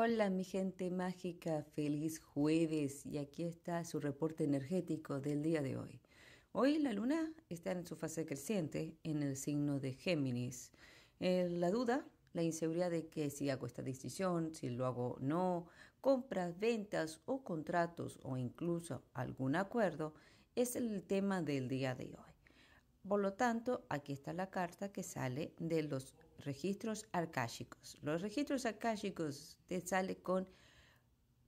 Hola mi gente mágica, feliz jueves y aquí está su reporte energético del día de hoy. Hoy la luna está en su fase creciente en el signo de Géminis. Eh, la duda, la inseguridad de que si hago esta decisión, si lo hago o no, compras, ventas o contratos o incluso algún acuerdo es el tema del día de hoy. Por lo tanto, aquí está la carta que sale de los registros arcásicos. Los registros arcásicos te sale con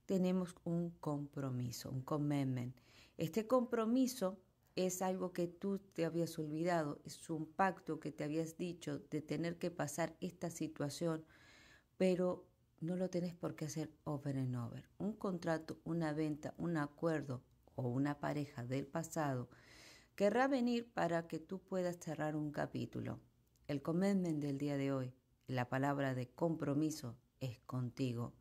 tenemos un compromiso, un commitment. Este compromiso es algo que tú te habías olvidado, es un pacto que te habías dicho de tener que pasar esta situación, pero no lo tenés por qué hacer over and over. Un contrato, una venta, un acuerdo o una pareja del pasado querrá venir para que tú puedas cerrar un capítulo. El commitment del día de hoy, la palabra de compromiso, es contigo.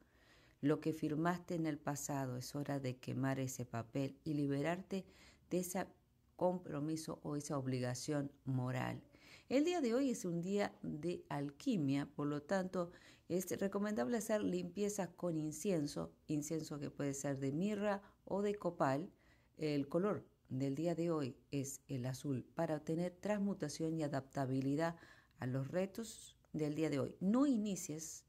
Lo que firmaste en el pasado es hora de quemar ese papel y liberarte de ese compromiso o esa obligación moral. El día de hoy es un día de alquimia, por lo tanto es recomendable hacer limpiezas con incienso, incienso que puede ser de mirra o de copal, el color del día de hoy es el azul para obtener transmutación y adaptabilidad a los retos del día de hoy. No inicies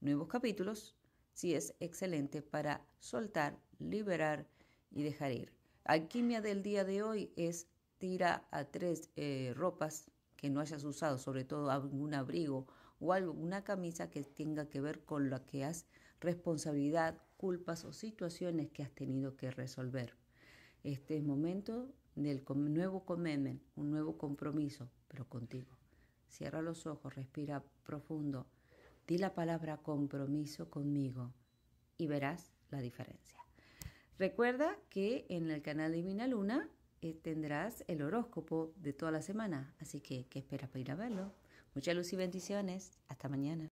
nuevos capítulos si es excelente para soltar, liberar y dejar ir. Alquimia del día de hoy es tira a tres eh, ropas que no hayas usado, sobre todo algún abrigo o alguna camisa que tenga que ver con la que has responsabilidad, culpas o situaciones que has tenido que resolver. Este es momento del nuevo comemen un nuevo compromiso, pero contigo. Cierra los ojos, respira profundo, di la palabra compromiso conmigo y verás la diferencia. Recuerda que en el canal Divina Luna eh, tendrás el horóscopo de toda la semana, así que ¿qué esperas para ir a verlo? Mucha luz y bendiciones. Hasta mañana.